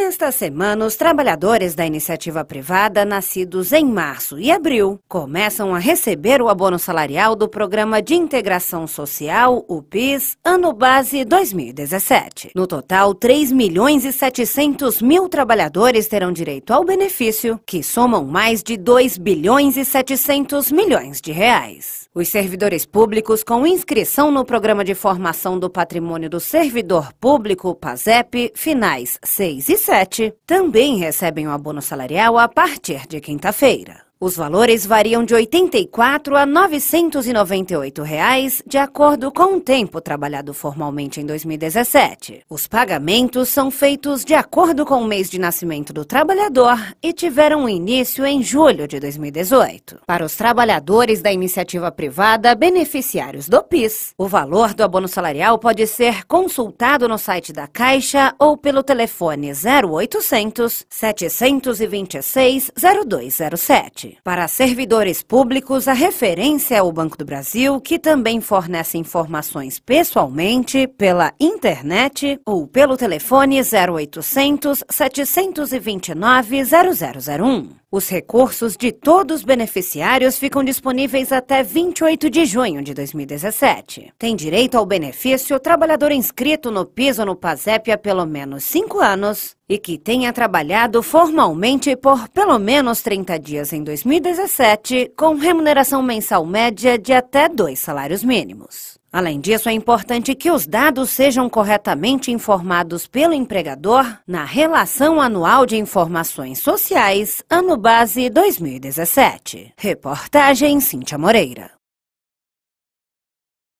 Nesta semana, os trabalhadores da iniciativa privada nascidos em março e abril começam a receber o abono salarial do Programa de Integração Social, o PIS, ano base 2017. No total, 3 milhões e 700 mil trabalhadores terão direito ao benefício, que somam mais de 2 bilhões e 700 milhões de reais. Os servidores públicos com inscrição no Programa de Formação do Patrimônio do Servidor Público, PASEP, finais 6 e 7 também recebem o abono salarial a partir de quinta-feira. Os valores variam de R$ 84 a R$ 998, reais, de acordo com o tempo trabalhado formalmente em 2017. Os pagamentos são feitos de acordo com o mês de nascimento do trabalhador e tiveram início em julho de 2018. Para os trabalhadores da iniciativa privada beneficiários do PIS, o valor do abono salarial pode ser consultado no site da Caixa ou pelo telefone 0800 726 0207. Para servidores públicos, a referência é o Banco do Brasil, que também fornece informações pessoalmente, pela internet ou pelo telefone 0800 729 0001. Os recursos de todos os beneficiários ficam disponíveis até 28 de junho de 2017. Tem direito ao benefício o trabalhador inscrito no piso no PASEP há pelo menos 5 anos e que tenha trabalhado formalmente por pelo menos 30 dias em 2017, com remuneração mensal média de até dois salários mínimos. Além disso, é importante que os dados sejam corretamente informados pelo empregador na Relação Anual de Informações Sociais, ano base 2017. Reportagem Cíntia Moreira.